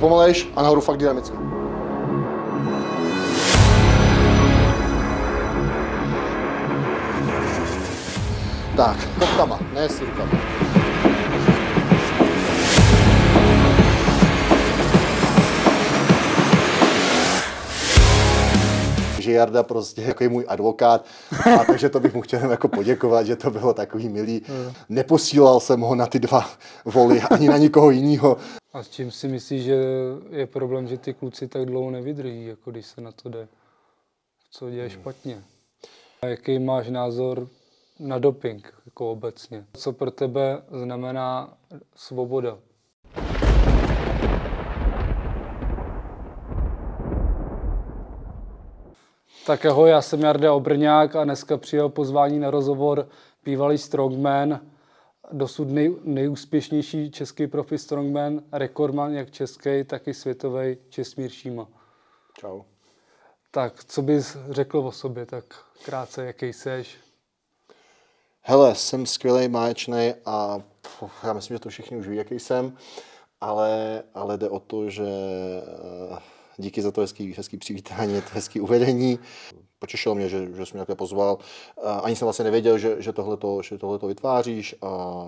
pomalejš a nahoru fakt dynamicky. Tak, kopkama, ne s rukama. že Jarda prostě jako je můj advokát, a takže to bych mu chtěl jako poděkovat, že to bylo takový milý. Neposílal jsem ho na ty dva voly ani na nikoho jiného. A s čím si myslíš, že je problém, že ty kluci tak dlouho nevydrží, jako když se na to jde? Co děje hmm. špatně? A jaký máš názor na doping jako obecně? Co pro tebe znamená svoboda Tak jeho, já jsem Jarda Obrňák a dneska přijel pozvání na rozhovor bývalý strongman, dosud nej, nejúspěšnější český profi strongman, rekordman jak český, tak i světový Česmír Šíma. Čau. Tak, co bys řekl o sobě, tak krátce, jaký seš? Hele, jsem skvělý, máječný a pf, já myslím, že to všichni už ví, jaký jsem, ale, ale jde o to, že uh, Díky za to hezký, hezký přivítání, to hezký uvedení. Potěšilo mě, že, že jsi mě takhle pozval. Ani jsem vlastně nevěděl, že, že to, že tohleto vytváříš a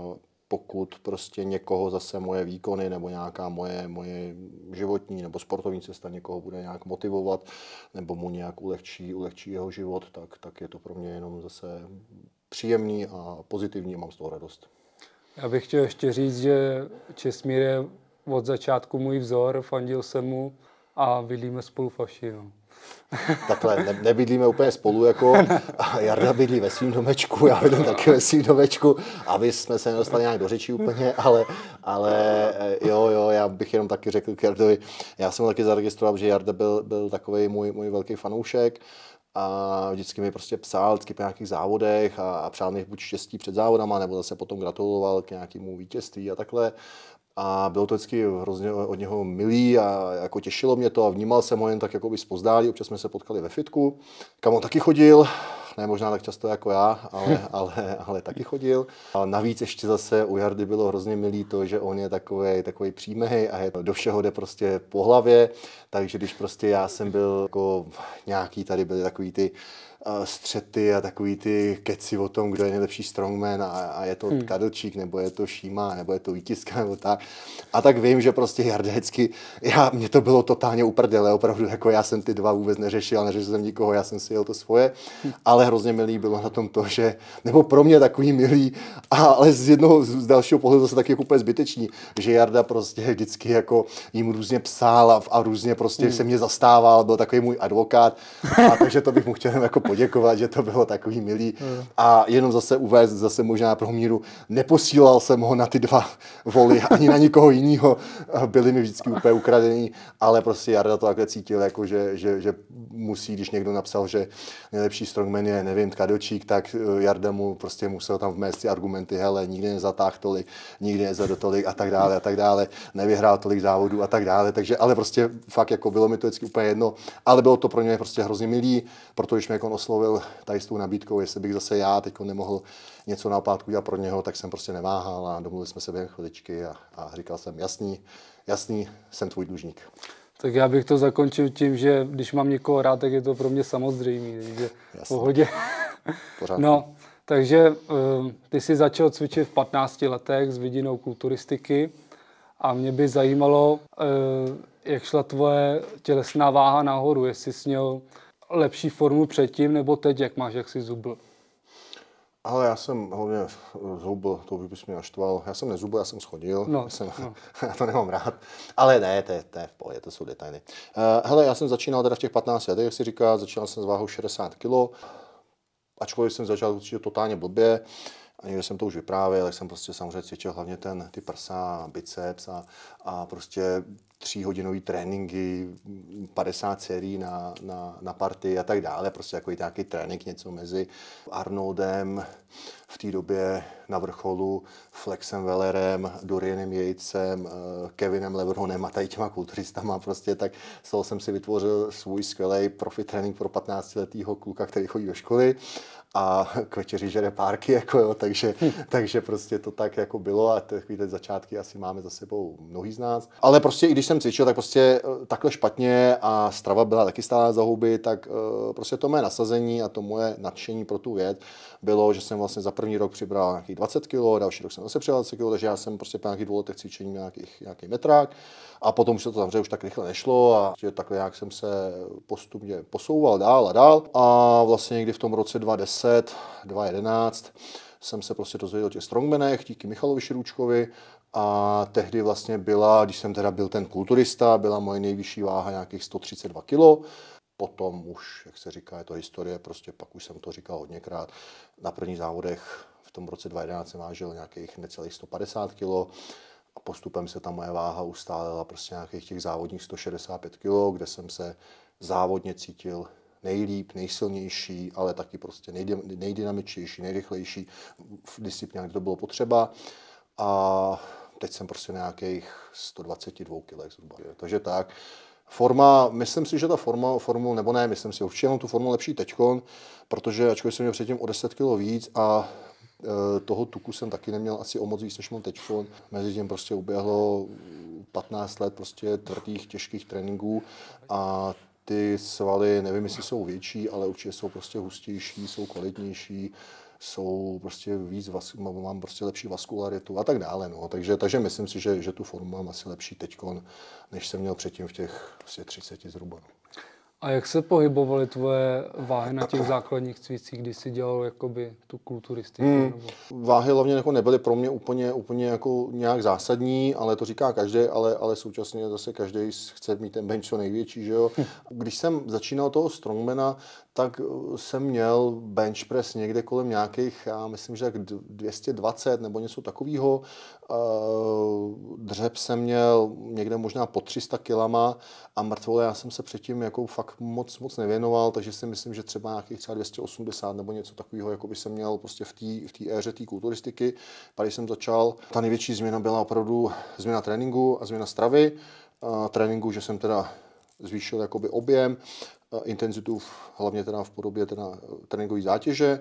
pokud prostě někoho zase moje výkony nebo nějaká moje, moje životní nebo sportovní cesta někoho bude nějak motivovat nebo mu nějak ulehčí, ulehčí jeho život, tak, tak je to pro mě jenom zase příjemný a pozitivní a mám z toho radost. Já bych chtěl ještě říct, že Česmír je od začátku můj vzor, fandil jsem mu a bydlíme spolu v Aši, no. Takhle, ne, nebydlíme úplně spolu, jako Jarda bydlí ve svým domečku, já bydlím taky ve svým domečku, aby jsme se nedostali nějak do řeči úplně, ale, ale eh, jo, jo, já bych jenom taky řekl k Jardovi, já jsem taky zaregistroval, že Jarda byl, byl takový můj, můj velký fanoušek, a vždycky mi prostě psal, vždycky po nějakých závodech a, a přál mi buď štěstí před závodama, nebo zase potom gratuloval k nějakému vítězství a takhle a bylo to vždycky hrozně od něho milý a jako těšilo mě to a vnímal jsem ho jen tak jako by spozdálí, občas jsme se potkali ve fitku, kam on taky chodil, ne možná tak často jako já, ale, ale, ale taky chodil. A navíc ještě zase u Jardy bylo hrozně milý to, že on je takový, takový přímehy a je, do všeho jde prostě po hlavě, takže když prostě já jsem byl jako nějaký, tady byly takový ty eh, střety a takový ty keci o tom, kdo je nejlepší strongman a, a je to hmm. Kadlčík, nebo je to Šíma, nebo je to Vítiska, nebo tak. A tak vím, že prostě jardecky, já, mě to bylo totálně uprdele, opravdu, jako já jsem ty dva vůbec neřešil, neřešil jsem nikoho, já jsem si jel to svoje, hmm. ale hrozně milý bylo na tom to, že, nebo pro mě takový milý, ale z jednoho, z dalšího pohledu zase taky jako úplně zbytečný, že Jarda prostě vždycky jako jim různě psal a, a různě prostě mm. se mě zastával, byl takový můj advokát, a takže to bych mu chtěl jako poděkovat, že to bylo takový milý. Mm. A jenom zase uvést, zase možná pro míru, neposílal jsem ho na ty dva voly, ani na nikoho jiného, byli mi vždycky úplně ukradený, ale prostě Jarda to takhle cítil, jako že, že, že musí, když někdo napsal, že nejlepší strongman mě, nevím, Tkadočík, tak eh, Jarda mu prostě musel tam vmést ty argumenty, hele, nikdy nezatáh tolik, nikdy nezadl tolik a tak dále a tak dále, nevyhrál tolik závodů a tak dále, takže, ale prostě fakt jako bylo mi to vždycky úplně jedno, ale bylo to pro mě prostě hrozně milý, protože mě jako on oslovil tady s tou nabídkou, jestli bych zase já teď nemohl něco na opátku dělat pro něho, tak jsem prostě neváhal a domluvili jsme se během chviličky a, a říkal jsem, jasný, jasný, jsem tvůj dlužník. Tak já bych to zakončil tím, že když mám někoho rád, tak je to pro mě samozřejmé, takže v pohodě. no, takže eh, ty jsi začal cvičit v 15 letech s vidinou kulturistiky a mě by zajímalo, eh, jak šla tvoje tělesná váha nahoru, jestli jsi měl lepší formu předtím nebo teď, jak máš, jak jsi zubl. Ale já jsem hlavně zhubl, to by mě naštval. Já jsem nezhubl, já jsem schodil. No, já, jsem, no. já to nemám rád. Ale ne, to je, to je v pohodě, to jsou detaily. Uh, hele, já jsem začínal teda v těch 15 letech, jak si říká, začínal jsem s váhou 60 kg, ačkoliv jsem začal určitě totálně blbě. Uh, a někde jsem to už vyprávěl, tak jsem prostě samozřejmě cvičil hlavně ten, ty prsa, biceps a, a prostě tříhodinový tréninky, 50 sérií na, na, na party a tak dále. Prostě jako i nějaký trénink, něco mezi Arnoldem, té době na vrcholu Flexem Wellerem, Dorianem Jejcem, eh, Kevinem Leverhonem a tady těma kulturistama prostě, tak z toho jsem si vytvořil svůj skvělý profit trénink pro 15-letého kluka, který chodí do školy a k večeři žere párky, jako jo, takže, takže prostě to tak jako bylo a takový ty začátky asi máme za sebou mnohý z nás. Ale prostě i když jsem cvičil, tak prostě eh, takhle špatně a strava byla taky stále za huby, tak eh, prostě to moje nasazení a to moje nadšení pro tu věc bylo, že jsem vlastně za první první rok přibral nějakých 20 kg, další rok jsem zase přibral 20 kg, takže já jsem prostě po nějakých dvou letech cvičení nějakých, nějaký metrák a potom už se to samozřejmě už tak rychle nešlo a že takhle nějak jsem se postupně posouval dál a dál a vlastně někdy v tom roce 2010, 2011 jsem se prostě dozvěděl o těch strongmanech díky Michalovi Širůčkovi a tehdy vlastně byla, když jsem teda byl ten kulturista, byla moje nejvyšší váha nějakých 132 kg potom už, jak se říká, je to historie, prostě pak už jsem to říkal hodněkrát. Na prvních závodech v tom roce 2011 jsem vážil nějakých necelých 150 kg a postupem se ta moje váha ustálila prostě nějakých těch závodních 165 kg, kde jsem se závodně cítil nejlíp, nejsilnější, ale taky prostě nejdynamičtější, nejrychlejší v disciplínách, kde to bylo potřeba. A teď jsem prostě nějakých 122 kg zhruba. Takže tak. Forma, myslím si, že ta forma, formu, nebo ne, myslím si, určitě mám tu formu lepší teďkon, protože ačkoliv jsem měl předtím o 10 kg víc a e, toho tuku jsem taky neměl asi o moc víc, než mám teďkon. Mezi tím prostě uběhlo 15 let prostě tvrdých, těžkých tréninků a ty svaly, nevím, jestli jsou větší, ale určitě jsou prostě hustější, jsou kvalitnější, jsou prostě víc, mám prostě lepší vaskularitu a tak dále. No. Takže, takže myslím si, že, že tu formu mám asi lepší teď, než jsem měl předtím v těch 30 prostě zhruba. No. A jak se pohybovaly tvoje váhy na těch základních cvicích, kdy jsi dělal jakoby tu kulturistiku? Hmm. Váhy hlavně jako nebyly pro mě úplně, úplně jako nějak zásadní, ale to říká každý, ale, ale současně zase každý chce mít ten bench co největší, že jo. Hm. Když jsem začínal toho strongmana, tak uh, jsem měl bench press někde kolem nějakých, já myslím, že tak 220 nebo něco takového. Uh, dřeb jsem měl někde možná po 300 kilama a mrtvole já jsem se předtím jako fakt moc, moc nevěnoval, takže si myslím, že třeba nějakých třeba 280 nebo něco takového, jako by jsem měl prostě v té v tý éře té kulturistiky. Pak jsem začal, ta největší změna byla opravdu změna tréninku a změna stravy. A tréninku, že jsem teda zvýšil jakoby objem, intenzitu v, hlavně teda v podobě teda tréninkové zátěže,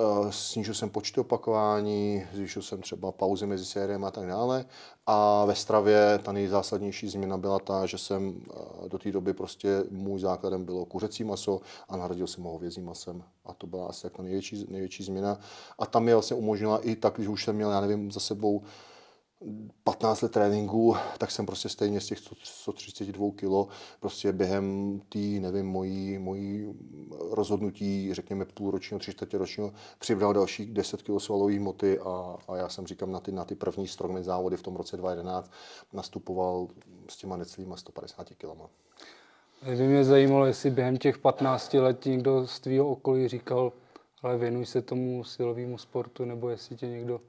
Eh, snížil jsem počty opakování, zvýšil jsem třeba pauzy mezi sériemi a tak dále. A ve stravě ta nejzásadnější změna byla ta, že jsem eh, do té doby prostě můj základem bylo kuřecí maso a nahradil jsem ho hovězím masem. A to byla asi tak největší, největší změna. A tam mi vlastně umožnila i tak, když už jsem měl, já nevím, za sebou 15 let tréninku, tak jsem prostě stejně z těch 132 kg prostě během té, nevím, mojí, mojí rozhodnutí, řekněme půlročního, tři ročního, přibral další 10 kg svalové hmoty a, a, já jsem říkám na ty, na ty první strongman závody v tom roce 2011 nastupoval s těma necelýma 150 kg. By mě zajímalo, jestli během těch 15 let někdo z tvého okolí říkal, ale věnuj se tomu silovému sportu, nebo jestli tě někdo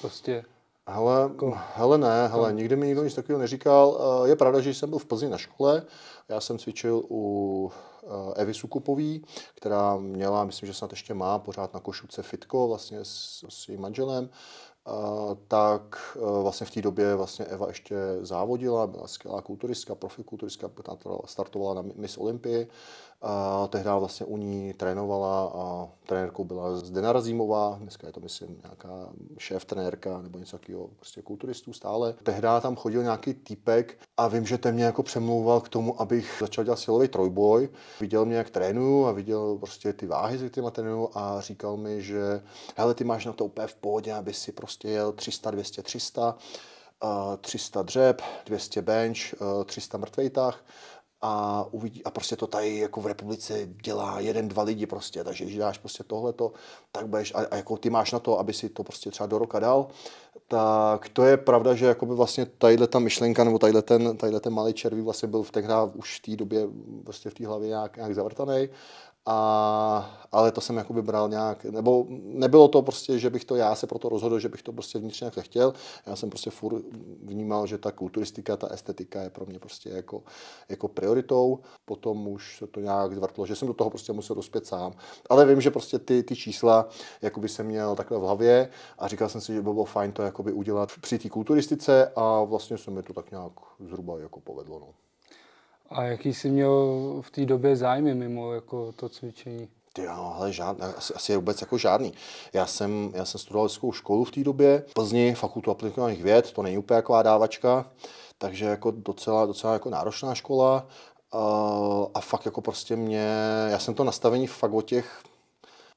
prostě Hele, jako- hele ne, hele, no. nikdy mi nikdo nic takového neříkal. Eh, je pravda, že jsem byl v Plzni na škole, já jsem cvičil u eh, Evy Sukupový, která měla, myslím, že snad ještě má pořád na košuce fitko vlastně s, s jejím manželem, eh, tak vlastně v té době vlastně Eva ještě závodila, byla skvělá kulturistka, profi kulturistka, startovala na Miss Olympii, a tehdy vlastně u ní trénovala a trenérkou byla Zdena Razímová, dneska je to myslím nějaká šéf trenérka nebo něco takového, prostě kulturistů stále. Tehdy tam chodil nějaký týpek a vím, že ten mě jako přemlouval k tomu, abych začal dělat silový trojboj. Viděl mě, jak trénuju a viděl prostě ty váhy, se kterými trénuju a říkal mi, že hele, ty máš na to úplně v pohodě, aby si prostě jel 300, 200, 300. 300 dřeb, 200 bench, 300 mrtvej tah a, uvidí, a prostě to tady jako v republice dělá jeden, dva lidi prostě, takže když dáš prostě tohleto, tak budeš, a, a jako ty máš na to, aby si to prostě třeba do roka dal, tak to je pravda, že jakoby vlastně tadyhle ta myšlenka nebo tadyhle ten, tadyhle ten malý červí vlastně byl v hra už v té době prostě v té hlavě nějak, nějak zavrtaný. A, ale to jsem jakoby bral nějak, nebo nebylo to prostě, že bych to já se proto rozhodl, že bych to prostě vnitřně nějak nechtěl. Já jsem prostě furt vnímal, že ta kulturistika, ta estetika je pro mě prostě jako, jako prioritou. Potom už se to nějak zvrtlo, že jsem do toho prostě musel dospět sám. Ale vím, že prostě ty, ty čísla jakoby jsem měl takhle v hlavě a říkal jsem si, že by bylo fajn to jakoby udělat při té kulturistice a vlastně se mi to tak nějak zhruba jako povedlo. No. A jaký jsi měl v té době zájmy mimo jako to cvičení? Ty jo, ale žádný, asi, asi, vůbec jako žádný. Já jsem, já jsem studoval vysokou školu v té době, v Plzni fakultu aplikovaných věd, to není úplně jako dávačka, takže jako docela, docela jako náročná škola, eh, a fakt jako prostě mě, já jsem to nastavení fakt o těch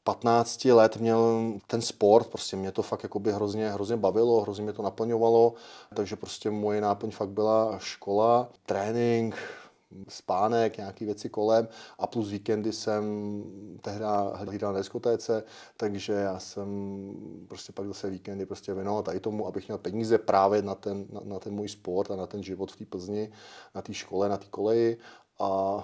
15 let měl ten sport, prostě mě to fakt jakoby hrozně, hrozně bavilo, hrozně mě to naplňovalo, takže prostě moje náplň fakt byla škola, trénink, spánek, nějaké věci kolem a plus víkendy jsem tehda hlídal na diskotéce, takže já jsem prostě pak zase víkendy prostě věnoval tady tomu, abych měl peníze právě na ten, na, na ten můj sport a na ten život v té Plzni, na té škole, na té koleji a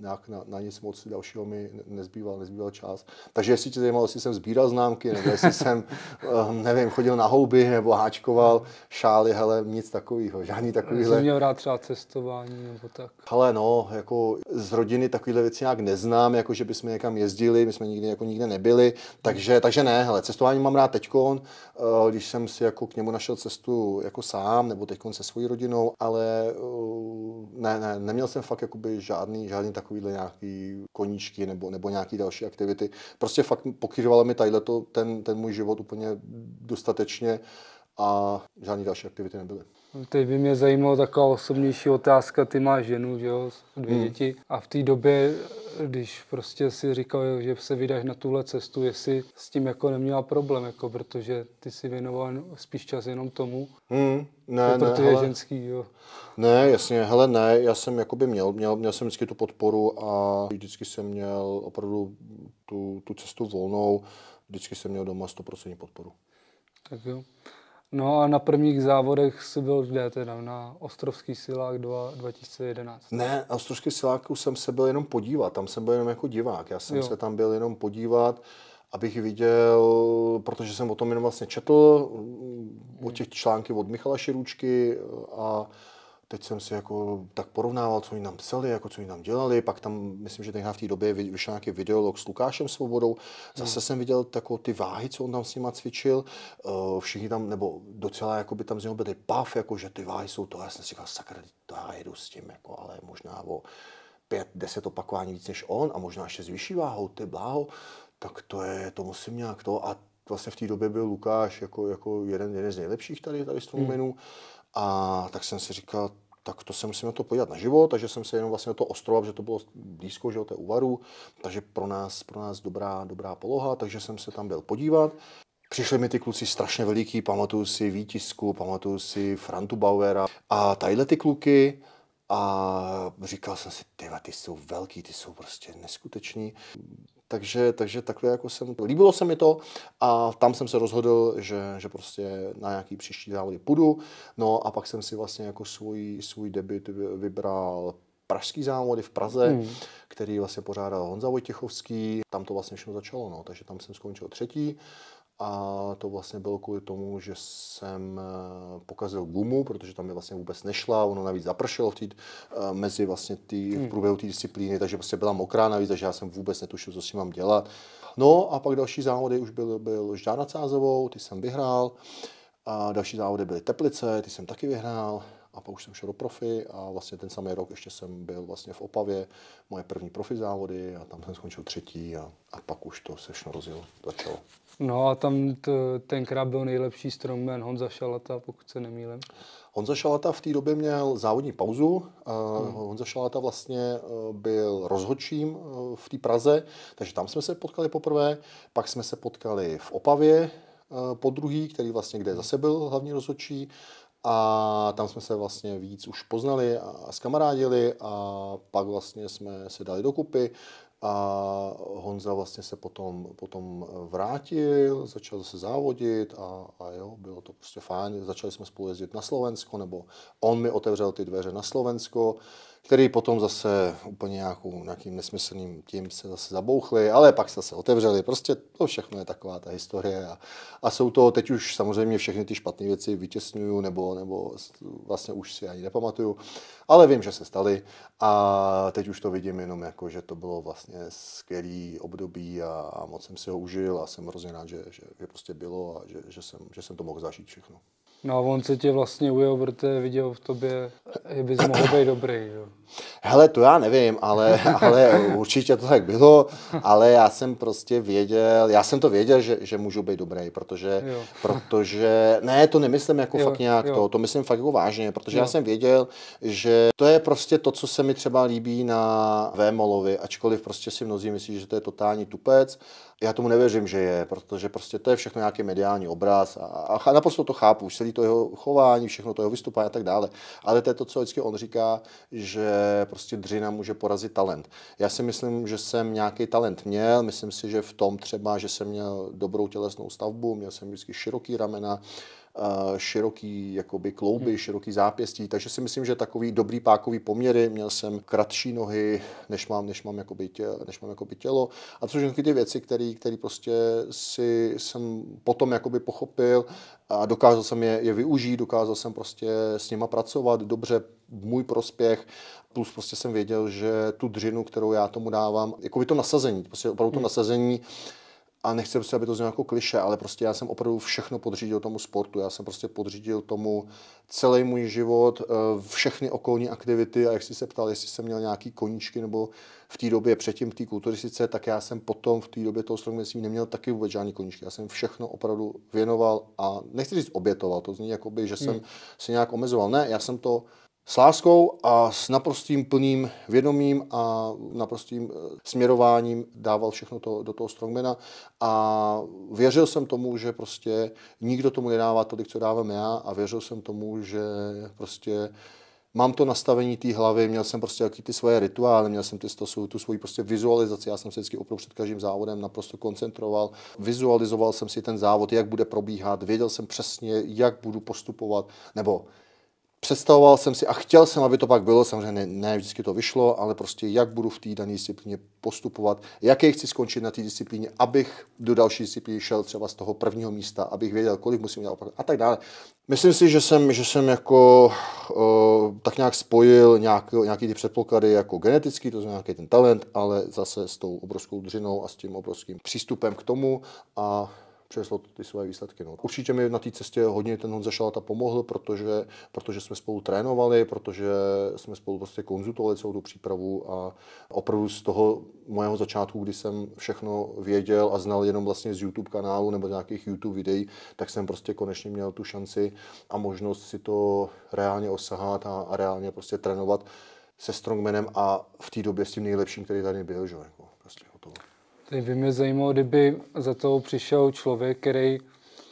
nějak na, na nic moc dalšího mi nezbýval, nezbýval čas. Takže jestli tě zajímalo, jestli jsem sbíral známky, nebo jestli jsem, eh, nevím, chodil na houby, nebo háčkoval šály, hele, nic takového, žádný takový. Jsi měl rád třeba cestování nebo tak? Hele, no, jako z rodiny takovýhle věci nějak neznám, jako že bychom někam jezdili, my jsme nikdy jako nikde nebyli, takže, takže ne, hele, cestování mám rád teďkon, eh, když jsem si jako k němu našel cestu jako sám, nebo teďkon se svojí rodinou, ale eh, ne, ne, neměl jsem fakt jakoby žádný, žádný takový takovýhle nějaký koníčky nebo, nebo nějaký další aktivity. Prostě fakt pokyřovala mi to ten, ten můj život úplně dostatečně a žádné další aktivity nebyly. Teď by mě zajímala taková osobnější otázka, ty máš ženu, že jo, dvě hmm. děti a v té době, když prostě si říkal, že se vydáš na tuhle cestu, jestli s tím jako neměla problém, jako protože ty si věnoval spíš čas jenom tomu, hmm. ne, to, ne, protože ne, je ženský, jo. Ne, jasně, hele ne, já jsem jako by měl, měl, měl jsem vždycky tu podporu a vždycky jsem měl opravdu tu, tu cestu volnou, vždycky jsem měl doma 100% podporu. Tak jo. No a na prvních závodech si byl kde teda? Na Ostrovský silák 2011. Ne, na Ostrovský silák jsem se byl jenom podívat, tam jsem byl jenom jako divák. Já jsem jo. se tam byl jenom podívat, abych viděl, protože jsem o tom jenom vlastně četl, mm, o těch články od Michala Širůčky a teď jsem si jako tak porovnával, co oni nám psali, jako co oni nám dělali, pak tam, myslím, že tenhle v té době vyšel nějaký videolog s Lukášem Svobodou, zase hmm. jsem viděl tako ty váhy, co on tam s nima cvičil, eh, všichni tam, nebo docela jako by tam z něho byli pav, jako že ty váhy jsou to, já jsem si říkal, sakra, to já jedu s tím, jako, ale možná o pět, deset opakování víc než on a možná ještě s vyšší váhou, ty bláho, tak to je, to musím nějak to a vlastně v té době byl Lukáš jako, jako jeden, jeden z nejlepších tady, tady z toho hmm. menu a tak jsem si říkal, tak to se musíme to podívat na život, takže jsem se jenom vlastně na to ostrova, že to bylo blízko, že jo, té úvaru, takže pro nás, pro nás dobrá, dobrá poloha, takže jsem se tam byl podívat. Přišli mi ty kluci strašně veliký, pamatuju si Vítisku, pamatuju si Frantu Bauera a tadyhle ty kluky, a říkal jsem si, ty, ty jsou velký, ty jsou prostě neskuteční. Takže, takže takhle jako jsem, líbilo se mi to a tam jsem se rozhodl, že, že prostě na nějaký příští závody půjdu. No a pak jsem si vlastně jako svůj, svůj debit vybral pražský závody v Praze, hmm. který vlastně pořádal Honza Vojtěchovský. Tam to vlastně všechno začalo, no. takže tam jsem skončil třetí. A to vlastně bylo kvůli tomu, že jsem eh, pokazil gumu, protože tam mi vlastně vůbec nešla, ono navíc zapršelo v tý, eh, mezi vlastně tý, v hmm. průběhu té disciplíny, takže prostě byla mokrá navíc, takže já jsem vůbec netušil, co si mám dělat. No a pak další závody už byl, byl Ždár Cázovou, ty jsem vyhrál. A další závody byly Teplice, ty jsem taky vyhrál a pak už jsem šel do profi a vlastně ten samý rok ještě jsem byl vlastně v Opavě, moje první profi závody a tam jsem skončil třetí a, a pak už to se všechno rozjelo, začalo. No a tam to, tenkrát byl nejlepší strongman Honza Šalata, pokud se nemýlím. Honza Šalata v té době měl závodní pauzu. Hmm. Honza Šalata vlastně eh, byl rozhodčím eh, v té Praze, takže tam jsme se potkali poprvé. Pak jsme se potkali v Opavě po druhý, který vlastně kde zase byl hlavní rozhodčí. A tam jsme se vlastně víc už poznali a skamarádili a pak vlastně jsme se dali dokupy. A Honza vlastně se potom, potom eh, vrátil, začal zase závodit a, a jo, bylo to prostě fajn. Začali jsme spolu jezdit na Slovensko, nebo on mi otevřel ty dveře na Slovensko který potom zase úplně nějakou, nějakým nesmyslným tím se zase zabouchli, ale pak se zase otevřeli. Prostě to všechno je taková ta historie. A, a jsou to teď už samozřejmě všechny ty špatné věci vytěsňuju nebo, nebo vlastně už si ani nepamatuju, ale vím, že se staly a teď už to vidím jenom jako, že to bylo vlastně skvělý období a, a moc jsem si ho užil a jsem hrozně rád, že, že, že prostě bylo a že, že, jsem, že jsem to mohl zažít všechno. No a on se tě vlastně ujel, protože viděl v tobě, že bys mohl být dobrý. Jo. Hele, to já nevím, ale, ale určitě to tak bylo, ale já jsem prostě věděl, já jsem to věděl, že, že můžu být dobrý, protože, protože, ne, to nemyslím jako jo, fakt nějak jo. to, to myslím fakt jako vážně, protože jo. já jsem věděl, že to je prostě to, co se mi třeba líbí na Vémolovi, ačkoliv prostě si mnozí myslí, že to je totální tupec, já tomu nevěřím, že je, protože prostě to je všechno nějaký mediální obraz a, a naprosto to chápu, už celý to jeho chování, všechno to jeho vystupování a tak dále. Ale to je to, co vždycky on říká, že prostě dřina může porazit talent. Já si myslím, že jsem nějaký talent měl, myslím si, že v tom třeba, že jsem měl dobrou tělesnou stavbu, měl jsem vždycky široký ramena, široký jakoby klouby, hmm. široký zápěstí, takže si myslím, že takový dobrý pákový poměry, měl jsem kratší nohy, než mám, než mám, jakoby tě, než mám jakoby tělo. A to jsou ty věci, které prostě si jsem potom jakoby pochopil a dokázal jsem je, je využít, dokázal jsem prostě s nima pracovat dobře, v můj prospěch, plus prostě jsem věděl, že tu dřinu, kterou já tomu dávám, jako by to nasazení, prostě opravdu to hmm. nasazení, a nechci prostě, aby to znělo jako kliše, ale prostě já jsem opravdu všechno podřídil tomu sportu. Já jsem prostě podřídil tomu celý můj život, eh, všechny okolní aktivity a jak jsi se ptal, jestli jsem měl nějaký koníčky nebo v té době předtím v té kulturistice, tak já jsem potom v té době toho strongmanství neměl taky vůbec žádný koníčky. Já jsem všechno opravdu věnoval a nechci říct obětoval, to zní jako by, že jsem hmm. se nějak omezoval. Ne, já jsem to s láskou a s naprostým plným vědomím a naprostým eh, směrováním dával všechno to, do toho strongmana a věřil jsem tomu, že prostě nikdo tomu nedává tolik, co dávám já a věřil jsem tomu, že prostě mám to nastavení té hlavy, měl jsem prostě jaký ty svoje rituály, měl jsem ty, to, tu svoji prostě vizualizaci, já jsem se vždycky opravdu před každým závodem naprosto koncentroval, vizualizoval jsem si ten závod, jak bude probíhat, věděl jsem přesně, jak budu postupovat, nebo představoval jsem si a chtěl jsem, aby to pak bylo, samozřejmě ne, ne vždycky to vyšlo, ale prostě jak budu v té dané disciplíně postupovat, jaké chci skončit na té disciplíně, abych do další disciplíny šel třeba z toho prvního místa, abych věděl, kolik musím udělat a tak dále. Myslím si, že jsem, že jsem jako uh, tak nějak spojil nějaký, nějaký ty předpoklady jako genetický, to znamená nějaký ten talent, ale zase s tou obrovskou dřinou a s tím obrovským přístupem k tomu a přineslo to ty své výsledky. No. Určitě mi na té cestě hodně ten Honza Šalata pomohl, protože, protože jsme spolu trénovali, protože jsme spolu prostě konzultovali celou tu přípravu a opravdu z toho mojeho začátku, kdy jsem všechno věděl a znal jenom vlastně z YouTube kanálu nebo z nějakých YouTube videí, tak jsem prostě konečně měl tu šanci a možnost si to reálně osahat a, a reálně prostě trénovat se strongmanem a v té době s tím nejlepším, který tady byl. Že? Jako. Teď by mě zajímalo, kdyby za to přišel člověk, který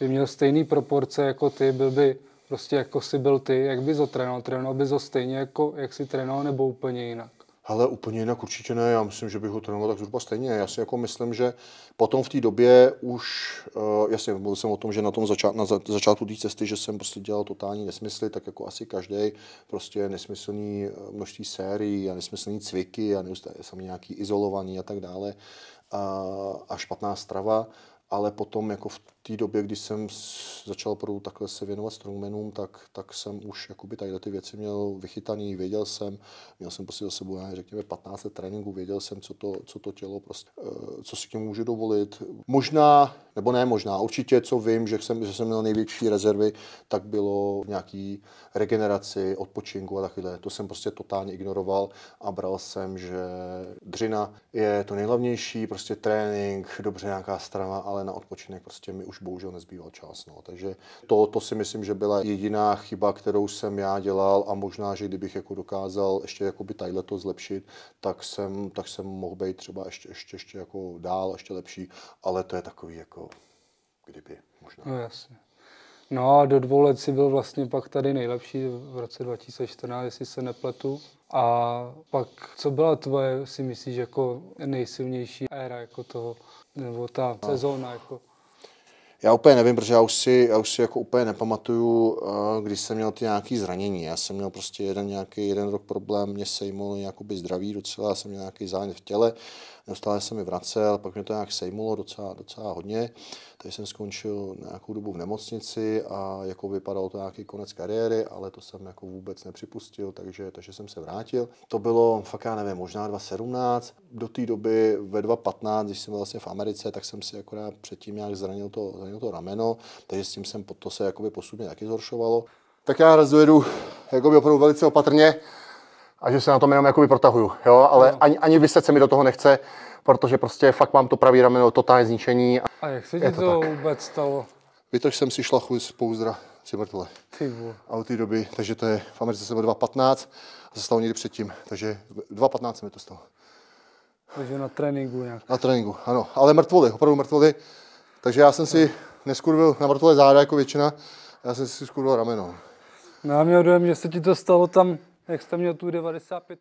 by měl stejné proporce jako ty, byl by prostě jako si byl ty, jak by ho trénoval? by to stejně jako jak si trénoval nebo úplně jinak? Ale úplně jinak určitě ne, já myslím, že bych ho trénoval tak zhruba stejně. Já si jako myslím, že potom v té době už, uh, jasně, mluvil jsem o tom, že na tom začát, na za, začátku té cesty, že jsem prostě dělal totální nesmysly, tak jako asi každý prostě nesmyslný eh, množství sérií a nesmyslný cviky a neustále jsem nějaký izolovaný a tak dále a, a špatná strava, ale potom jako v té době, kdy jsem začal opravdu takhle se věnovat strongmanům, tak, tak jsem už jakoby tady ty věci měl vychytaný, věděl jsem, měl jsem prostě za sebou, řekněme, 15 tréninku věděl jsem, co to, co to tělo prostě, eh, co si k němu můžu dovolit. Možná, nebo ne možná, určitě, co vím, že jsem, že jsem měl největší rezervy, tak bylo nějaký regeneraci, odpočinku a takhle. To jsem prostě totálně ignoroval a bral jsem, že dřina je to nejhlavnější, prostě trénink, dobře nějaká strava, ale na odpočinek prostě mi už už bohužel nezbýval čas. No. Takže to, to si myslím, že byla jediná chyba, kterou jsem já dělal a možná, že kdybych jako dokázal ještě jakoby tadyhle to zlepšit, tak jsem, tak jsem mohl být třeba ještě, ještě, ještě jako dál, ještě lepší, ale to je takový jako kdyby možná. No jasně. No a do dvou let si byl vlastně pak tady nejlepší v roce 2014, jestli se nepletu. A pak, co byla tvoje, si myslíš, jako nejsilnější éra jako toho, nebo ta no. sezóna? Jako? Já úplně nevím, protože já už si, já už si jako úplně nepamatuju, eh, když jsem měl ty nějaké zranění. Já jsem měl prostě jeden nějaký jeden rok problém, mě sejmul jakoby zdraví docela, já jsem měl nějaký zánět v těle, neustále jsem mi vracel, pak mě to nějak sejmulo docela, docela hodně, takže jsem skončil nějakou dobu v nemocnici a jako vypadalo to nějaký konec kariéry, ale to jsem jako vůbec nepřipustil, takže, takže jsem se vrátil. To bylo, fakt já nevím, možná 2017. Do té doby ve 2015, když jsem byl vlastně v Americe, tak jsem si akorát předtím nějak zranil to, zranil to rameno, takže s tím jsem, to se jakoby postupně taky zhoršovalo. Tak já dojedu jakoby opravdu velice opatrně, a že se na tom jenom jakoby protahuju, jo, ale no. ani, ani vyset se mi do toho nechce, protože prostě fakt mám to pravý rameno, totálně zničení. A, a jak se ti to, to vůbec stalo? Vytož jsem si šla z pouzdra si mrtve. A od té doby, takže to je, v Americe se 2.15 a se stalo někdy předtím, takže 2.15 se mi to stalo. Takže na tréninku nějak. Na tréninku, ano, ale mrtvoli, opravdu mrtvoli. Takže já jsem si neskurvil na mrtvole záda jako většina, já jsem si skurvil rameno. No já měl dojem, že se ti to stalo tam jak jste měl tu 95?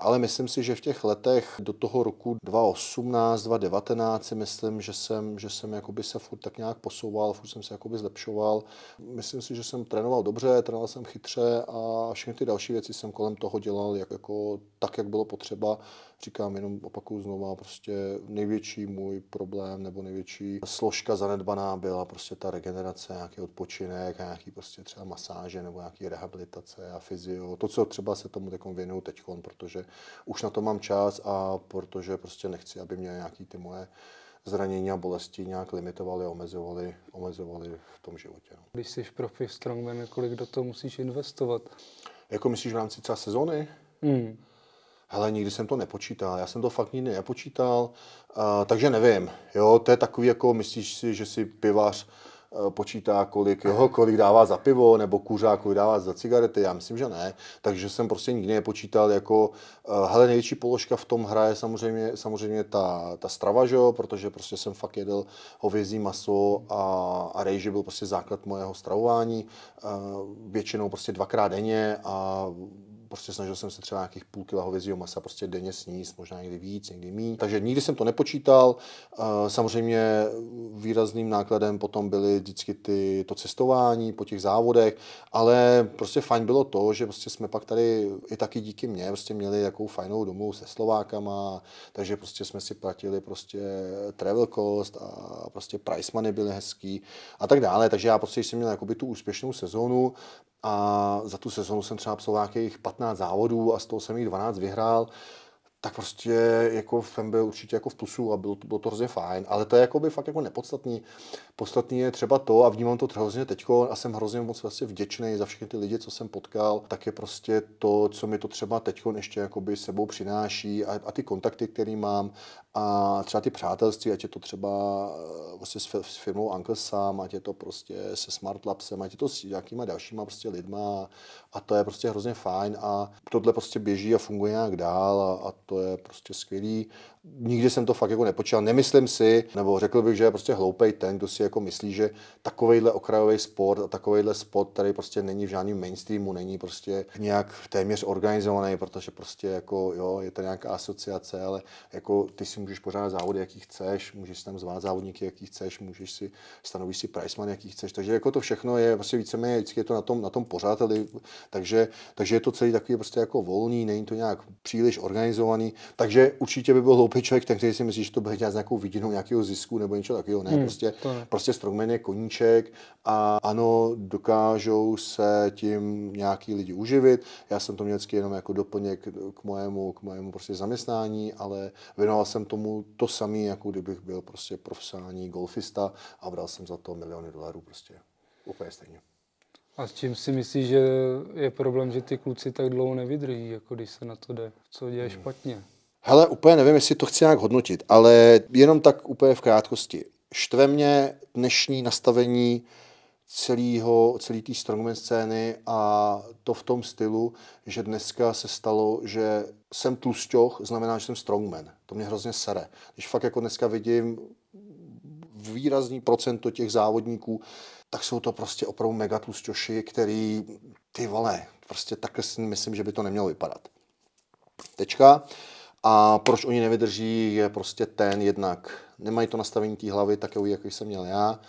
Ale myslím si, že v těch letech do toho roku 2018, 2019 si myslím, že jsem, že jsem jakoby se furt tak nějak posouval, furt jsem se jakoby zlepšoval. Myslím si, že jsem trénoval dobře, trénoval jsem chytře a všechny ty další věci jsem kolem toho dělal jak, jako, tak, jak bylo potřeba říkám, jenom opakuju znova, prostě největší můj problém nebo největší složka zanedbaná byla prostě ta regenerace, nějaký odpočinek, nějaký prostě třeba masáže nebo nějaký rehabilitace a fyzio. To, co třeba se tomu takom věnuju teď, protože už na to mám čas a protože prostě nechci, aby mě nějaký ty moje zranění a bolesti nějak limitovali, omezovali, omezovali v tom životě. No. Když jsi v profi strongman, kolik do toho musíš investovat? Jako myslíš v rámci třeba sezony? Mm hele, nikdy jsem to nepočítal, já jsem to fakt nikdy nepočítal, uh, takže nevím, jo, to je takový jako, myslíš si, že si pivař e, počítá, kolik, jo, kolik dává za pivo, nebo kuřák, kolik dává za cigarety, já myslím, že ne, takže jsem prostě nikdy nepočítal jako, e, hele, největší položka v tom hraje samozřejmě, samozřejmě ta, ta strava, že jo, protože prostě jsem fakt jedl hovězí maso a, a rejži byl prostě základ mojeho stravování, e, většinou prostě dvakrát denně a prostě snažil jsem se třeba nějakých půl kila hovězího masa prostě denně sníst, možná někdy víc, někdy míň. Takže nikdy jsem to nepočítal. Eh, samozřejmě výrazným nákladem potom byly vždycky ty, to cestování po těch závodech, ale prostě fajn bylo to, že prostě jsme pak tady i taky díky mně prostě měli takovou fajnou domů se Slovákama, takže prostě jsme si platili prostě travel cost a prostě price money byly hezký a tak dále. Takže já prostě jsem měl jakoby tu úspěšnou sezónu, a za tu sezonu jsem třeba psal nějakých 15 závodů a z toho jsem jich 12 vyhrál tak prostě jako jsem byl určitě jako v plusu a bylo, to, bylo to hrozně fajn, ale to je jako by fakt jako nepodstatný. Podstatný je třeba to a vnímám to hrozně teďko a jsem hrozně moc vlastně vděčný za všechny ty lidi, co jsem potkal, tak je prostě to, co mi to třeba teďko ještě jakoby sebou přináší a, a ty kontakty, které mám a třeba ty přátelství, ať je to třeba eh, vlastně s, s firmou Uncle Sam, ať je to prostě se Smart Labsem, ať je to s nějakýma dalšíma prostě lidma a to je prostě hrozně fajn a tohle prostě běží a funguje nějak dál a, a to to je prostě skvělý. Nikdy jsem to fakt jako nepočítal, nemyslím si, nebo řekl bych, že je prostě hloupej ten, kdo si jako myslí, že takovejhle okrajový sport a takovejhle sport, který prostě není v žádném mainstreamu, není prostě nějak téměř organizovaný, protože prostě jako jo, je to nějaká asociace, ale jako ty si můžeš pořádat závody, jaký chceš, můžeš tam zvát závodníky, jaký chceš, můžeš si stanovit si priceman, jaký chceš. Takže jako to všechno je prostě víceméně vždycky je to na tom, na tom pořád, takže, takže je to celý takový prostě jako volný, není to nějak příliš organizovaný, zaměstnaný. Takže určitě by byl hloupý člověk, ten, který si myslí, že to bude dělat s nějakou vidinou nějakého zisku nebo něco takového. Ne, hmm, prostě, ne. prostě strongman je koníček a ano, dokážou se tím nějaký lidi uživit. Já jsem to měl vždycky jenom jako doplněk k mojemu, k mojemu prostě zaměstnání, ale věnoval jsem tomu to samé, jako kdybych byl prostě profesionální golfista a bral jsem za to miliony dolarů prostě úplně stejně. A s čím si myslíš, že je problém, že ty kluci tak dlouho nevydrží, jako když se na to jde? Co děje hmm. špatně? Hele, úplně nevím, jestli to chci nějak hodnotit, ale jenom tak úplně v krátkosti. Štve mě dnešní nastavení celého, celé té strongman scény a to v tom stylu, že dneska se stalo, že jsem tlusťoch, znamená, že jsem strongman. To mě hrozně sere. Když fakt jako dneska vidím výrazný procento těch závodníků, tak jsou to prostě opravdu mega tlusťoši, který, ty vole, prostě takhle si myslím, že by to nemělo vypadat. Tečka. A proč oni nevydrží, je prostě ten jednak. Nemají to nastavení té hlavy takový, jaký jsem měl já.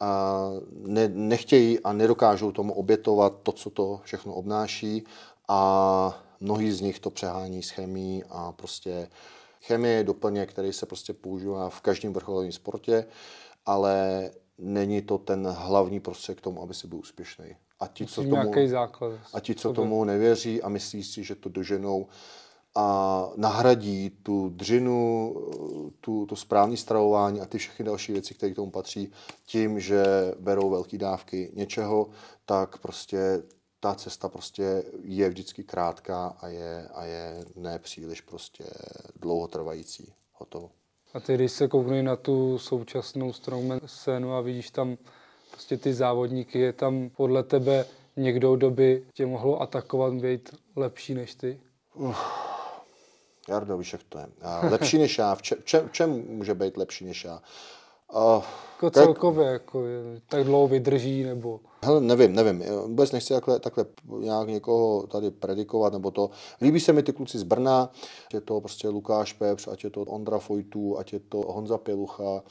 A ne, nechtějí a nedokážou tomu obětovat to, co to všechno obnáší. A mnohý z nich to přehání s chemií a prostě chemie je doplněk, který se prostě používá v každém vrcholovém sportě, ale není to ten hlavní prostředek k tomu, aby si byl úspěšný. A ti, co tomu, základ, a ti, co tomu nevěří a myslí si, že to doženou a nahradí tu dřinu, tu, to správné stravování a ty všechny další věci, které k tomu patří, tím, že berou velké dávky něčeho, tak prostě ta cesta prostě je vždycky krátká a je, a je nepříliš prostě dlouhotrvající. Hotovo. A ty, když se koukneš na tu současnou strongman scénu a vidíš tam prostě ty závodníky, je tam podle tebe někdo, kdo by tě mohlo atakovat, být lepší než ty? Uh, Jardo, víš, jak to je. A lepší než já. V čem, v čem může být lepší než já? A jako celkově, tak, jako, tak dlouho vydrží, nebo... Hele, nevím, nevím. Vůbec nechci takhle, takhle nějak někoho tady predikovat, nebo to. Líbí se mi ty kluci z Brna, ať je to prostě Lukáš Pepř, ať je to Ondra Fojtů, ať je to Honza Pělucha,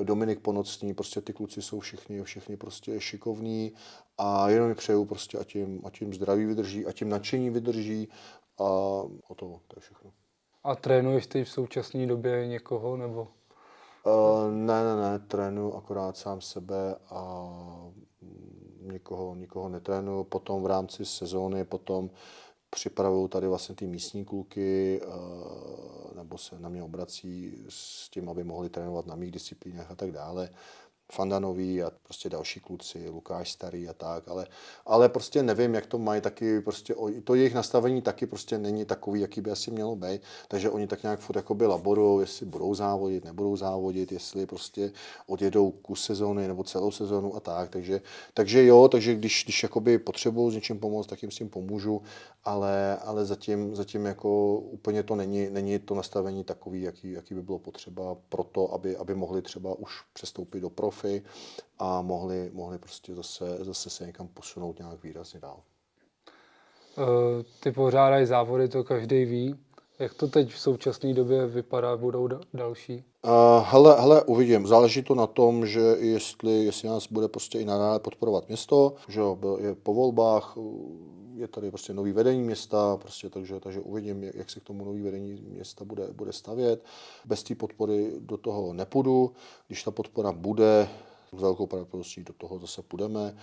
eh, Dominik Ponocný, prostě ty kluci jsou všichni, všichni prostě šikovní a jenom přeju prostě, ať jim, ať jim zdraví vydrží, ať jim nadšení vydrží a o to, to je všechno. A trénuješ ty v současné době někoho, nebo? Eh, ne, ne, ne, Trénu, akorát sám sebe a mm, nikoho, nikoho netrénu. Potom v rámci sezóny, potom připravuju tady vlastně ty místní kluky, eh, nebo se na mě obrací s tím, aby mohli trénovat na mých disciplínách a tak dále. Fandanovi a prostě další kluci, Lukáš Starý a tak, ale, ale prostě nevím, jak to mají taky, prostě to jejich nastavení taky prostě není takový, jaký by asi mělo být, takže oni tak nějak furt jakoby laborují, jestli budou závodit, nebudou závodit, jestli prostě odjedou kus sezóny nebo celou sezónu a tak, takže, takže jo, takže když, když jakoby potřebuju s něčím pomoct, tak jim s tím pomůžu, ale, ale zatím, zatím jako úplně to není, není to nastavení takový, jaký, jaký by bylo potřeba pro to, aby, aby mohli třeba už přestoupit do prof katastrofy a mohli, mohli prostě zase, zase se někam posunout nějak výrazně dál. Eh, ty pořádají závody, to každý ví. Jak to teď v současné době vypadá, budou další? Uh, hele, hele, uvidím. Záleží to na tom, že jestli, jestli nás bude prostě i nadále podporovat město, že je po volbách, je tady prostě nový vedení města, prostě takže, takže uvidím, jak, jak se k tomu nový vedení města bude, bude stavět. Bez té podpory do toho nepůjdu. Když ta podpora bude, s velkou pravděpodobností do toho zase půjdeme.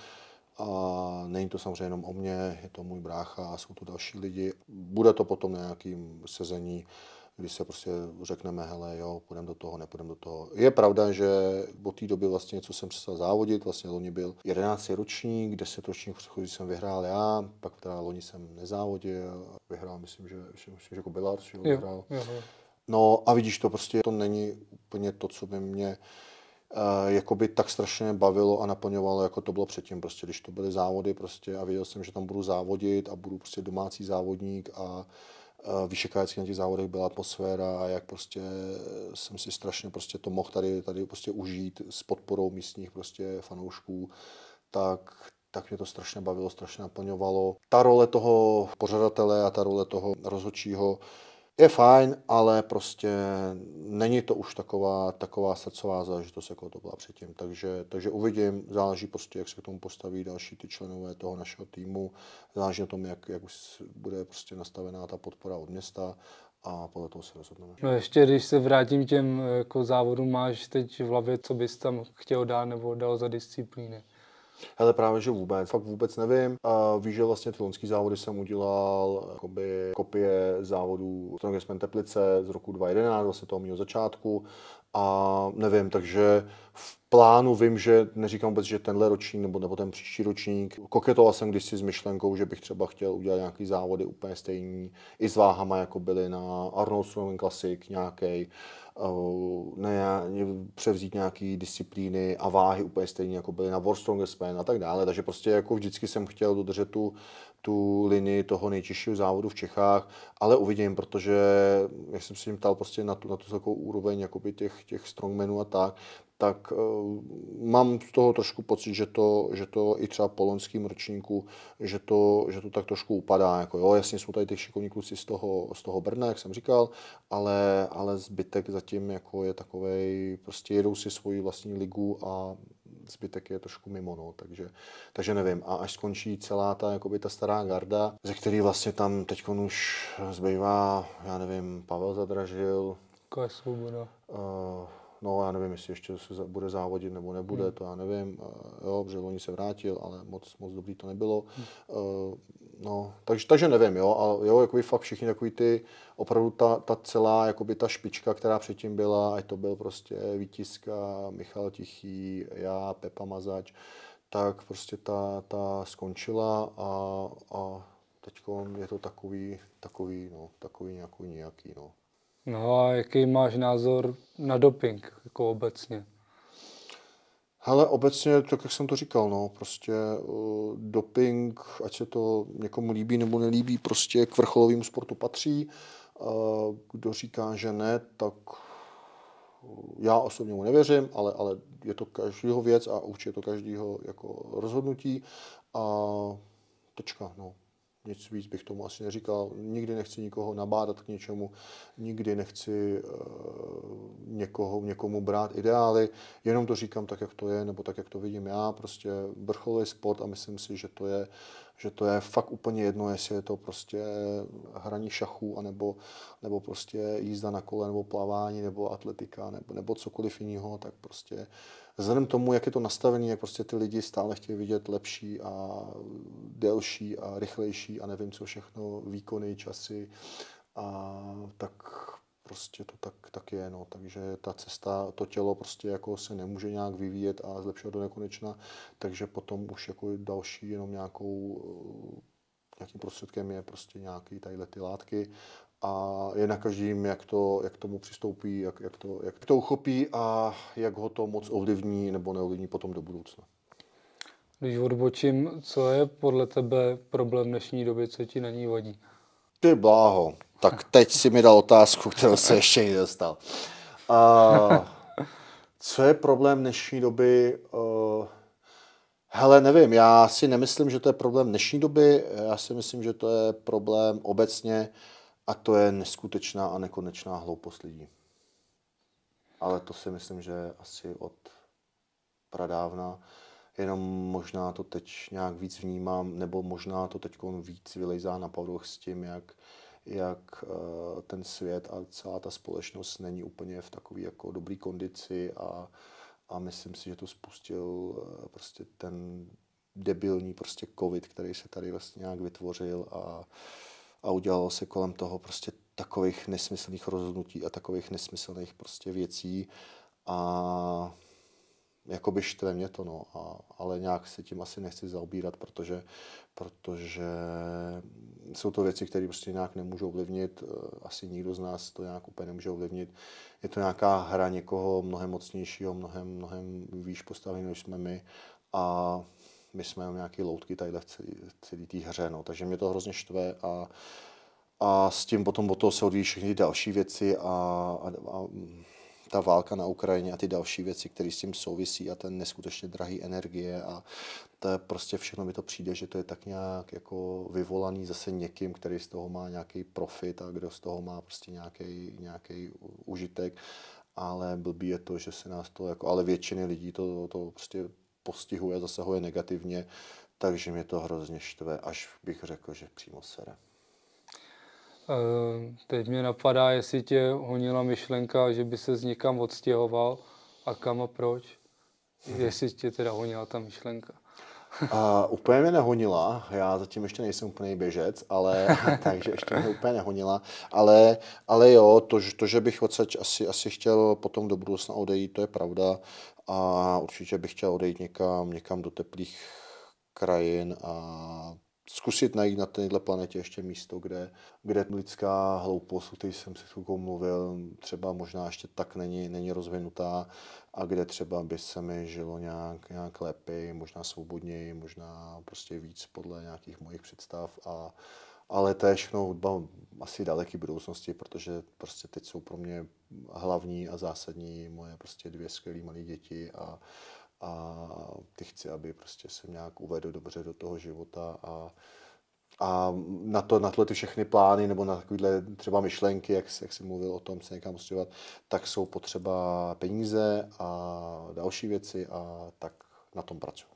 A není to samozřejmě jenom o mně, je to můj brácha, jsou to další lidi. Bude to potom na nějakým sezení kdy se prostě řekneme, hele, jo, půjdeme do toho, nepůjdeme do toho. Je pravda, že od té doby vlastně, co jsem přestal závodit, vlastně loni byl 11 ročník, 10 ročník předchozí jsem vyhrál já, pak teda loni jsem nezávodil, vyhrál, myslím, že, myslím, že jako Bilar, že jo, vyhrál. Jo, jo. No a vidíš to prostě, to není úplně to, co by mě eh, jakoby tak strašně bavilo a naplňovalo, jako to bylo předtím. Prostě, když to byly závody prostě a věděl jsem, že tam budu závodit a budu prostě domácí závodník a Eh, vyšekající na těch závodech byla atmosféra a jak prostě jsem si strašně prostě to mohl tady, tady prostě užít s podporou místních prostě fanoušků, tak, tak mě to strašně bavilo, strašně naplňovalo. Ta role toho pořadatele a ta role toho rozhodčího je fajn, ale prostě není to už taková, taková srdcová záležitost, jako to byla předtím. Takže, takže uvidím, záleží prostě, jak se k tomu postaví další ty členové toho našeho týmu, záleží na tom, jak, jak bude prostě nastavená ta podpora od města a podle toho se rozhodneme. No ještě, když se vrátím těm jako závodům, máš teď v hlavě, co bys tam chtěl dát nebo dal za disciplíny? Hele, právě, že vůbec, fakt vůbec nevím. A víš, že vlastně ty lonský závody jsem udělal jakoby, kopie závodů Strongest Man Teplice z roku 2011, vlastně toho mého začátku a nevím, takže v plánu vím, že neříkám vůbec, že tenhle ročník nebo, nebo ten příští ročník. Koketoval jsem kdysi s myšlenkou, že bych třeba chtěl udělat nějaký závody úplně stejný, i s váhama, jako byly na Arnold Sunoven Classic nějaký, eh, ne, převzít nějaké disciplíny a váhy úplně stejně jako byly na World Strongest Man a tak dále. Takže prostě jako vždycky jsem chtěl dodržet tu tu linii toho nejtěžšího závodu v Čechách, ale uvidím, protože, jak jsem se jim ptal prostě na tu, na tu takovou úroveň jakoby těch, těch strongmenů a tak, tak uh, mám z toho trošku pocit, že to, že to i třeba po loňském ročníku, že to, že to tak trošku upadá. Jako jo, jasně jsou tady ty šikovní kluci z toho, z toho Brna, jak jsem říkal, ale, ale zbytek zatím jako je takovej, prostě jedou si svoji vlastní ligu a zbytek je trošku mimo, no, takže, takže nevím. A až skončí celá ta, jakoby ta stará garda, ze který vlastně tam teď už zbývá, já nevím, Pavel Zadražil. Taková svoboda. No. Uh, eh, no já nevím, jestli ještě se bude závodit nebo nebude, hmm. to já nevím, eh, jo, že oni se vrátil, ale moc, moc dobrý to nebylo. Hmm. Eh, no, takže, takže nevím, jo, a jo, jakoby fakt všichni takový ty, opravdu ta, ta celá, jakoby ta špička, která předtím byla, ať to byl prostě Vítiska, Michal Tichý, já, Pepa Mazač, tak prostě ta, ta skončila a, a teď je to takový, takový, no, takový nějaký, nějaký, no. No a jaký máš názor na doping, jako obecně? Hele, obecně, tak jak jsem to říkal, no, prostě uh, doping, ať se to někomu líbí nebo nelíbí, prostě k vrcholovému sportu patří. Uh, kdo říká, že ne, tak eh, já osobně mu nevěřím, ale, ale je to každýho věc a určitě to každýho jako rozhodnutí. A tečka, no. Nic víc bych tomu asi neříkal. Nikdy nechci nikoho nabádat k něčemu, nikdy nechci eh, někoho, někomu brát ideály, jenom to říkám tak, jak to je, nebo tak, jak to vidím já. Prostě vrcholový sport a myslím si, že to je, že to je fakt úplně jedno, jestli je to prostě hraní šachů, anebo, nebo prostě jízda na kole, nebo plavání, nebo atletika, nebo, nebo cokoliv jiného, tak prostě uh, vzhledem tomu, jak je to nastavené, jak prostě ty lidi stále chtějí vidět lepší a delší a rychlejší a nevím co všechno, výkony, časy, a tak prostě to tak, tak je. No. Takže ta cesta, to tělo prostě jako se nemůže nějak vyvíjet a zlepšovat do nekonečna, takže potom už jako další jenom nějakou eh, nějakým prostředkem je prostě nějaký tadyhle ty látky a je na každém, jak, to, jak tomu přistoupí, jak, jak, to, jak to uchopí a jak ho to moc ovlivní nebo neovlivní potom do budoucna. Když odbočím, co je podle tebe problém dnešní doby, co ti na ní vadí? Ty bláho, tak teď si mi dal otázku, kterou se ještě nedostal. A, co je problém dnešní doby? Uh, hele, nevím, já si nemyslím, že to je problém dnešní doby, já si myslím, že to je problém obecně uh, a to je neskutečná a nekonečná hloupost lidí. Ale to si myslím, že asi od pradávna. Jenom možná to teď nějak víc vnímám, nebo možná to teď víc vylejzá na povrch s tím, jak, jak eh, ten svět a celá ta společnost není úplně v takové jako dobré kondici a, a myslím si, že to spustil eh, prostě ten debilní prostě covid, který se tady vlastně nějak vytvořil a a udělalo se kolem toho prostě takových nesmyslných rozhodnutí a takových nesmyslných prostě věcí a jako štve mě to, no, a, ale nějak se tím asi nechci zaobírat, protože, protože jsou to věci, které prostě nějak nemůžu ovlivnit, eh, asi nikdo z nás to nějak úplně nemůže ovlivnit. Je to nějaká hra někoho mnohem mocnějšího, mnohem, mnohem výš postaveného, než jsme my a my jsme jenom nějaký loutky tady v celé, té hře, no. takže mě to hrozně štve a, a s tím potom od toho se odvíjí všechny další věci a, a, a ta válka na Ukrajině a ty další věci, které s tím souvisí a ten neskutečně drahý energie a to je prostě všechno mi to přijde, že to je tak nějak jako vyvolaný zase někým, který z toho má nějaký profit a kdo z toho má prostě nějaký, nějaký užitek ale blbý je to, že se nás to jako, ale většiny lidí to, to prostě postihuje, zasahuje negativně, takže mě to hrozně štve, až bych řekl, že přímo sere. Eh, teď mě napadá, jestli tě honila myšlenka, že by se z někam odstěhoval a kam a proč? Jestli tě teda honila ta myšlenka. A, uh, úplně mě nehonila, já zatím ještě nejsem úplný běžec, ale takže ještě mě úplně nehonila, ale, ale jo, to, to že bych odsaď asi, asi chtěl potom do budoucna odejít, to je pravda, a určitě bych chtěl odejít někam, někam do teplých krajin a zkusit najít na této planetě ještě místo, kde, kde lidská hloupost, o které jsem si chvilkou mluvil, třeba možná ještě tak není, není rozvinutá a kde třeba by se mi žilo nějak, nějak lépe, možná svobodněji, možná prostě víc podle nějakých mojich představ a ale to je všechno hudba asi daleký budoucnosti, protože prostě teď jsou pro mě hlavní a zásadní moje prostě dvě skvělé malé děti a, a ty chci, aby prostě se nějak uvedl dobře do toho života a, a na, to, na tohle ty všechny plány nebo na takovéhle třeba myšlenky, jak, jak jsi mluvil o tom se někam stěhovat, tak jsou potřeba peníze a další věci a tak na tom pracuji.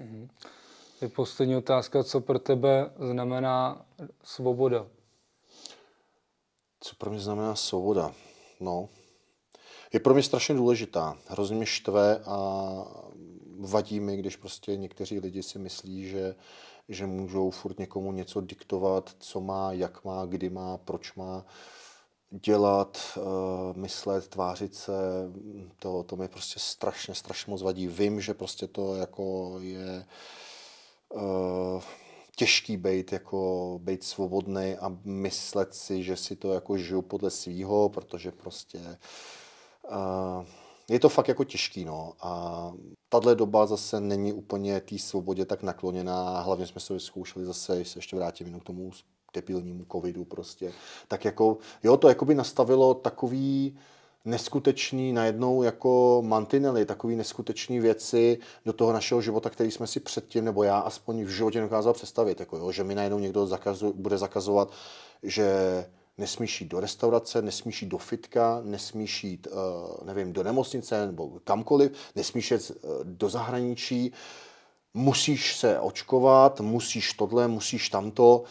Mm-hmm. Je poslední otázka, co pro tebe znamená svoboda? Co pro mě znamená svoboda? No, je pro mě strašně důležitá. Hrozně mě štve a vadí mi, když prostě někteří lidi si myslí, že, že můžou furt někomu něco diktovat, co má, jak má, kdy má, proč má dělat, eh, myslet, tvářit se, to, to mi prostě strašně, strašně moc vadí. Vím, že prostě to jako je uh, těžký být, jako být svobodný a myslet si, že si to jako žiju podle svýho, protože prostě uh, je to fakt jako těžký, no. A tahle doba zase není úplně té svobodě tak nakloněná. Hlavně jsme se vyzkoušeli zase, když se ještě vrátím jenom k tomu debilnímu covidu prostě. Tak jako, jo, to jako by nastavilo takový neskutečný najednou jako mantinely, takové neskutečné věci do toho našeho života, který jsme si předtím, nebo já aspoň v životě dokázal představit, jako jo, že mi najednou někdo zakazu, bude zakazovat, že nesmíš jít do restaurace, nesmíš jít do fitka, nesmíš jít, eh, nevím, do nemocnice nebo kamkoliv, nesmíš jít eh, do zahraničí, musíš se očkovat, musíš tohle, musíš tamto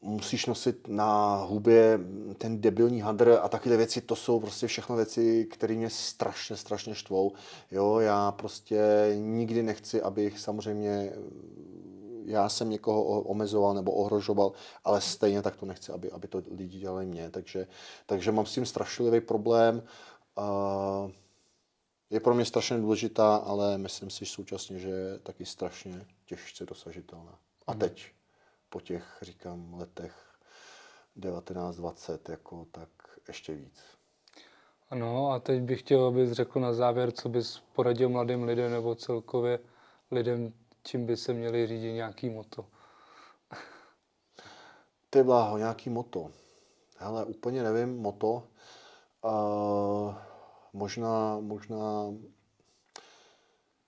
musíš nosit na hubě ten debilní hadr a taky ty věci, to jsou prostě všechno věci, které mě strašně, strašně štvou. Jo, já prostě nikdy nechci, abych samozřejmě já jsem někoho omezoval nebo ohrožoval, ale stejně tak to nechci, aby, aby to lidi dělali mě. Takže, takže mám s tím strašlivý problém. Uh, je pro mě strašně důležitá, ale myslím si současně, že je taky strašně těžce dosažitelná. A mhm. teď po těch, říkám, letech 1920, jako tak ještě víc. Ano, a teď bych chtěl, abys řekl na závěr, co bys poradil mladým lidem nebo celkově lidem, čím by se měli řídit nějaký moto. Ty bláho, nějaký moto. Hele, úplně nevím, moto. A možná, možná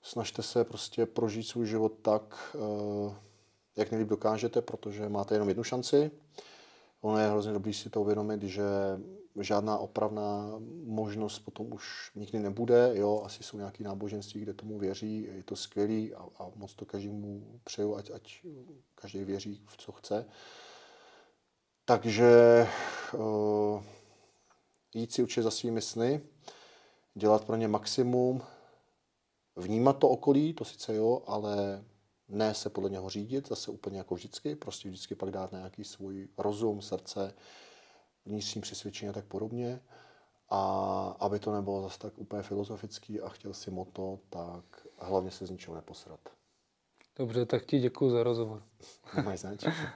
snažte se prostě prožít svůj život tak, uh, jak nejlíp dokážete, protože máte jenom jednu šanci. Ono je hrozně dobrý si to uvědomit, že žádná opravná možnost potom už nikdy nebude. Jo, asi jsou nějaké náboženství, kde tomu věří, je to skvělý a, a moc to každému přeju, ať, ať každý věří v co chce. Takže uh, jít si určitě za svými sny, dělat pro ně maximum, vnímat to okolí, to sice jo, ale ne se podle něho řídit, zase úplně jako vždycky, prostě vždycky pak dát nějaký svůj rozum, srdce, vnitřní přesvědčení a tak podobně. A aby to nebylo zase tak úplně filozofický a chtěl si moto, tak hlavně se z ničeho neposrat. Dobře, tak ti děkuji za rozhovor. Máš zač.